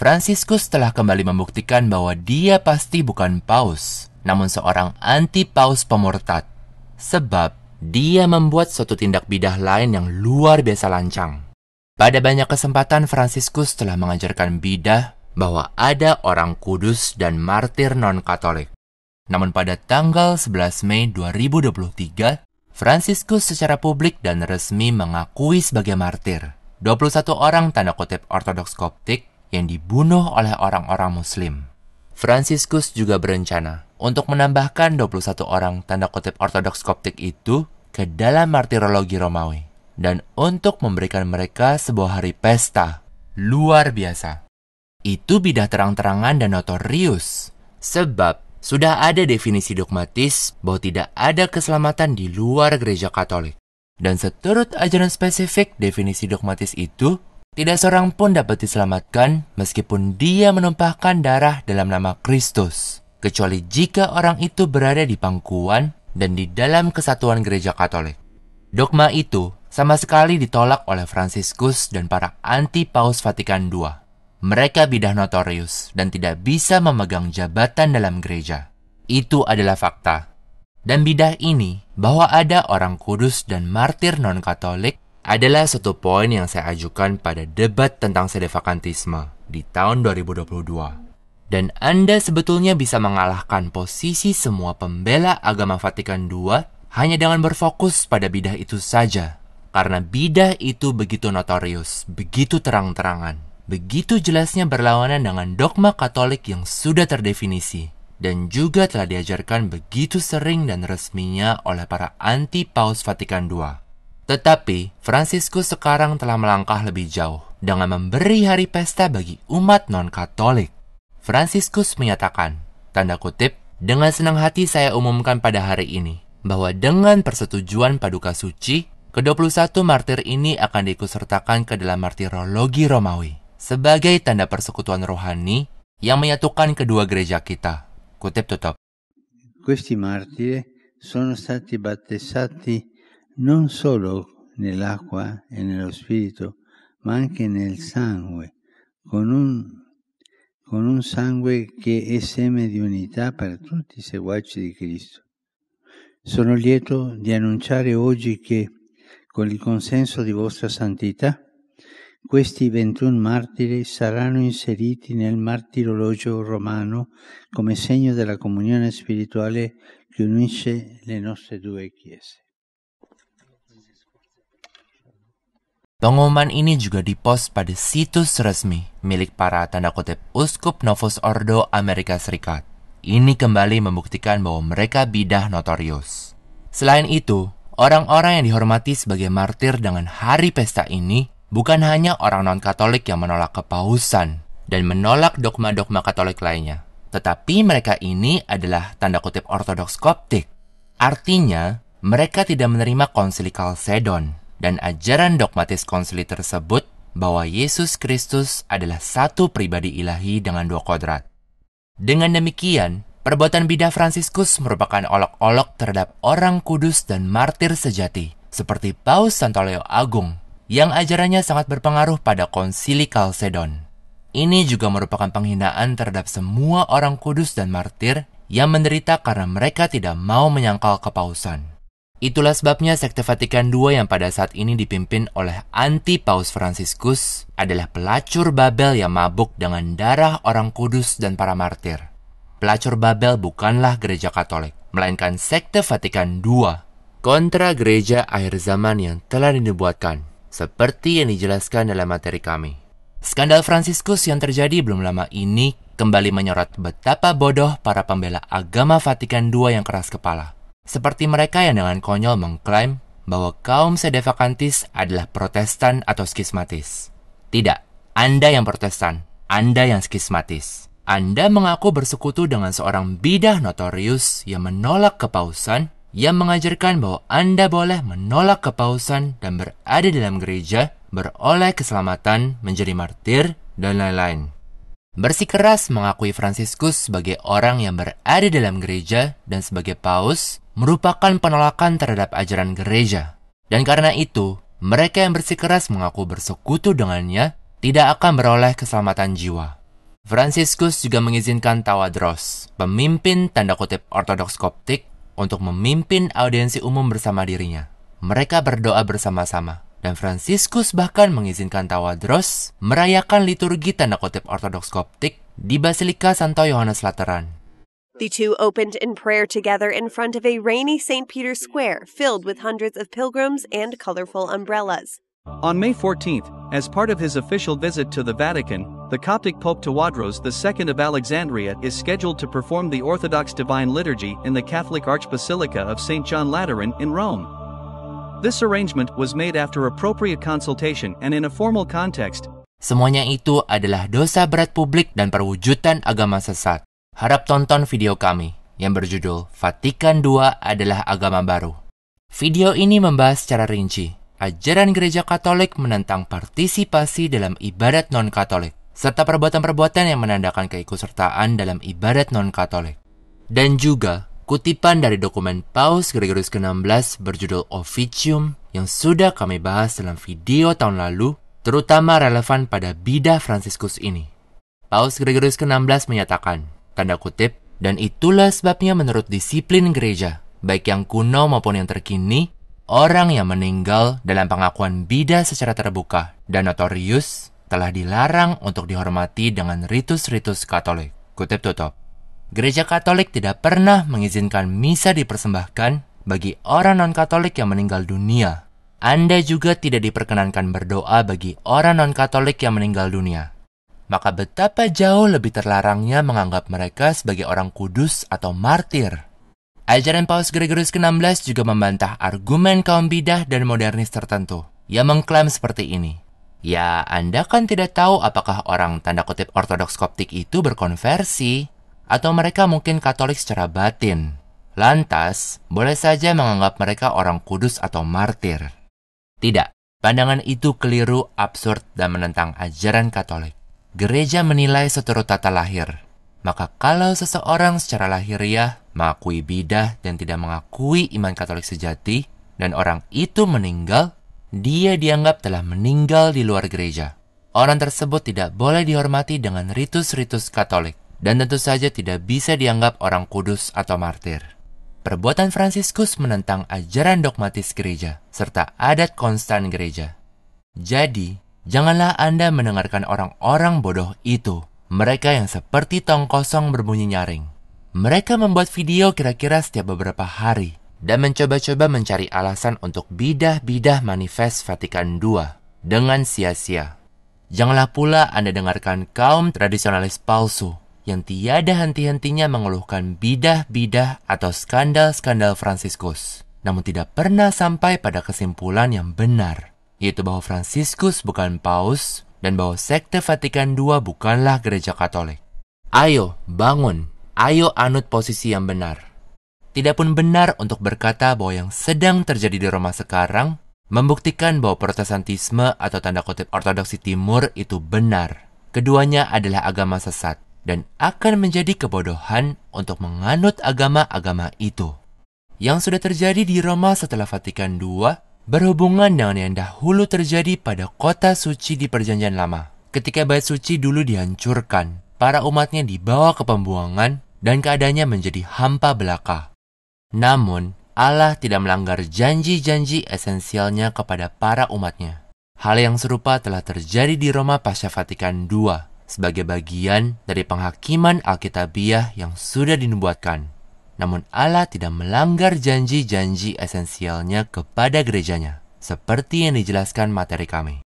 Franciscus telah kembali membuktikan bahwa dia pasti bukan paus, namun seorang anti-paus pemurtad. Sebab dia membuat suatu tindak bidah lain yang luar biasa lancang. Pada banyak kesempatan Franciscus telah mengajarkan bidah bahwa ada orang kudus dan martir non-katolik. Namun pada tanggal 11 Mei 2023, Franciscus secara publik dan resmi mengakui sebagai martir. 21 orang tanda kutip ortodoks koptik yang dibunuh oleh orang-orang Muslim. Franciscus juga berencana untuk menambahkan 21 orang tanda kutip ortodoks Koptik itu ke dalam martirologi Romawi dan untuk memberikan mereka sebuah hari pesta luar biasa. Itu bidah terang-terangan dan notorius sebab sudah ada definisi dogmatis bahwa tidak ada keselamatan di luar gereja Katolik. Dan seturut ajaran spesifik, definisi dogmatis itu tidak seorang pun dapat diselamatkan meskipun dia menumpahkan darah dalam nama Kristus, kecuali jika orang itu berada di pangkuan dan di dalam kesatuan gereja Katolik. Dogma itu sama sekali ditolak oleh Franciscus dan para anti Paus Vatikan II. Mereka bidah notorius dan tidak bisa memegang jabatan dalam gereja. Itu adalah fakta. Dan bidah ini bahwa ada orang kudus dan martir non-Katolik adalah satu poin yang saya ajukan pada debat tentang sedevakantisme di tahun 2022. Dan Anda sebetulnya bisa mengalahkan posisi semua pembela agama Vatikan II hanya dengan berfokus pada bidah itu saja. Karena bidah itu begitu notorius, begitu terang-terangan, begitu jelasnya berlawanan dengan dogma katolik yang sudah terdefinisi dan juga telah diajarkan begitu sering dan resminya oleh para anti-paus Vatikan II. Tetapi, Fransiskus sekarang telah melangkah lebih jauh dengan memberi hari pesta bagi umat non-Katolik. Fransiskus menyatakan, tanda kutip, dengan senang hati saya umumkan pada hari ini bahwa dengan persetujuan Paduka Suci, ke-21 martir ini akan diikutsertakan ke dalam martirologi Romawi sebagai tanda persekutuan rohani yang menyatukan kedua gereja kita. Kutip tutup. Questi martiri sono stati battezzati non solo nell'acqua e nello spirito, ma anche nel sangue, con un, con un sangue che è seme di unità per tutti i seguaci di Cristo. Sono lieto di annunciare oggi che, con il consenso di vostra santità, questi 21 martiri saranno inseriti nel martirologio romano come segno della comunione spirituale che unisce le nostre due chiese. Pengumuman ini juga dipost pada situs resmi milik para tanda kutip Uskup Novus Ordo Amerika Serikat. Ini kembali membuktikan bahwa mereka bidah notorius. Selain itu, orang-orang yang dihormati sebagai martir dengan hari pesta ini bukan hanya orang non-katolik yang menolak kepausan dan menolak dogma-dogma katolik lainnya. Tetapi mereka ini adalah tanda kutip ortodoks koptik. Artinya, mereka tidak menerima konsili Kalsedon dan ajaran dogmatis konsili tersebut bahwa Yesus Kristus adalah satu pribadi ilahi dengan dua kodrat. Dengan demikian, perbuatan bidah Fransiskus merupakan olok-olok terhadap orang kudus dan martir sejati, seperti Paus Santo Leo Agung, yang ajarannya sangat berpengaruh pada konsili Kalsedon. Ini juga merupakan penghinaan terhadap semua orang kudus dan martir yang menderita karena mereka tidak mau menyangkal kepausan. Itulah sebabnya Sekte Vatikan II yang pada saat ini dipimpin oleh anti Paus Fransiskus adalah pelacur Babel yang mabuk dengan darah orang kudus dan para martir. Pelacur Babel bukanlah gereja Katolik, melainkan Sekte Vatikan II, kontra gereja akhir zaman yang telah dibuatkan, seperti yang dijelaskan dalam materi kami. Skandal Fransiskus yang terjadi belum lama ini kembali menyorot betapa bodoh para pembela agama Vatikan II yang keras kepala. Seperti mereka yang dengan konyol mengklaim bahwa kaum sedevakantis adalah protestan atau skismatis. Tidak, Anda yang protestan, Anda yang skismatis. Anda mengaku bersekutu dengan seorang bidah notorius yang menolak kepausan, yang mengajarkan bahwa Anda boleh menolak kepausan dan berada dalam gereja, beroleh keselamatan, menjadi martir, dan lain-lain. Bersikeras mengakui Fransiskus sebagai orang yang berada dalam gereja dan sebagai paus, merupakan penolakan terhadap ajaran gereja. Dan karena itu, mereka yang bersikeras mengaku bersekutu dengannya tidak akan beroleh keselamatan jiwa. Franciscus juga mengizinkan Tawadros, pemimpin tanda kutip ortodoks Koptik, untuk memimpin audiensi umum bersama dirinya. Mereka berdoa bersama-sama, dan Franciscus bahkan mengizinkan Tawadros merayakan liturgi tanda kutip ortodoks Koptik di Basilika Santo Yohanes Lateran. The two opened in prayer together in front of a rainy St. Peter's Square filled with hundreds of pilgrims and colorful umbrellas. On May 14th, as part of his official visit to the Vatican, the Coptic Pope Tawadros II of Alexandria is scheduled to perform the Orthodox Divine Liturgy in the Catholic Archbasilica of St. John Lateran in Rome. This arrangement was made after appropriate consultation and in a formal context. Semuanya itu adalah dosa berat publik dan perwujudan agama sesat. Harap tonton video kami yang berjudul Vatikan II adalah agama baru. Video ini membahas secara rinci ajaran gereja Katolik menentang partisipasi dalam ibadat non-Katolik serta perbuatan-perbuatan yang menandakan keikutsertaan dalam ibadat non-Katolik. Dan juga kutipan dari dokumen Paus Gregorius ke-16 berjudul Officium yang sudah kami bahas dalam video tahun lalu, terutama relevan pada bidah Fransiskus ini. Paus Gregorius ke-16 menyatakan, Tanda kutip, dan itulah sebabnya menurut disiplin gereja, baik yang kuno maupun yang terkini, orang yang meninggal dalam pengakuan bida secara terbuka dan notorius telah dilarang untuk dihormati dengan ritus-ritus Katolik. Kutip tutup. Gereja Katolik tidak pernah mengizinkan misa dipersembahkan bagi orang non-Katolik yang meninggal dunia. Anda juga tidak diperkenankan berdoa bagi orang non-Katolik yang meninggal dunia maka betapa jauh lebih terlarangnya menganggap mereka sebagai orang kudus atau martir. Ajaran Paus Gregorius ke-16 juga membantah argumen kaum bidah dan modernis tertentu yang mengklaim seperti ini. Ya, Anda kan tidak tahu apakah orang tanda kutip ortodoks koptik itu berkonversi atau mereka mungkin katolik secara batin. Lantas, boleh saja menganggap mereka orang kudus atau martir. Tidak, pandangan itu keliru, absurd, dan menentang ajaran katolik. Gereja menilai seturut tata lahir. Maka kalau seseorang secara lahiriah mengakui bidah dan tidak mengakui iman Katolik sejati, dan orang itu meninggal, dia dianggap telah meninggal di luar gereja. Orang tersebut tidak boleh dihormati dengan ritus-ritus Katolik, dan tentu saja tidak bisa dianggap orang kudus atau martir. Perbuatan Fransiskus menentang ajaran dogmatis gereja, serta adat konstan gereja. Jadi, Janganlah Anda mendengarkan orang-orang bodoh itu, mereka yang seperti tong kosong berbunyi nyaring. Mereka membuat video kira-kira setiap beberapa hari dan mencoba-coba mencari alasan untuk bidah-bidah manifest Vatikan II dengan sia-sia. Janganlah pula Anda dengarkan kaum tradisionalis palsu yang tiada henti-hentinya mengeluhkan bidah-bidah atau skandal-skandal Franciscus, namun tidak pernah sampai pada kesimpulan yang benar yaitu bahwa Fransiskus bukan paus dan bahwa sekte Vatikan II bukanlah gereja Katolik. Ayo, bangun. Ayo anut posisi yang benar. Tidak pun benar untuk berkata bahwa yang sedang terjadi di Roma sekarang membuktikan bahwa Protestantisme atau tanda kutip Ortodoksi Timur itu benar. Keduanya adalah agama sesat dan akan menjadi kebodohan untuk menganut agama-agama itu. Yang sudah terjadi di Roma setelah Vatikan II berhubungan dengan yang dahulu terjadi pada kota suci di Perjanjian Lama. Ketika bait suci dulu dihancurkan, para umatnya dibawa ke pembuangan dan keadaannya menjadi hampa belaka. Namun, Allah tidak melanggar janji-janji esensialnya kepada para umatnya. Hal yang serupa telah terjadi di Roma pasca Vatikan II sebagai bagian dari penghakiman Alkitabiah yang sudah dinubuatkan. Namun Allah tidak melanggar janji-janji esensialnya kepada gerejanya, seperti yang dijelaskan materi kami.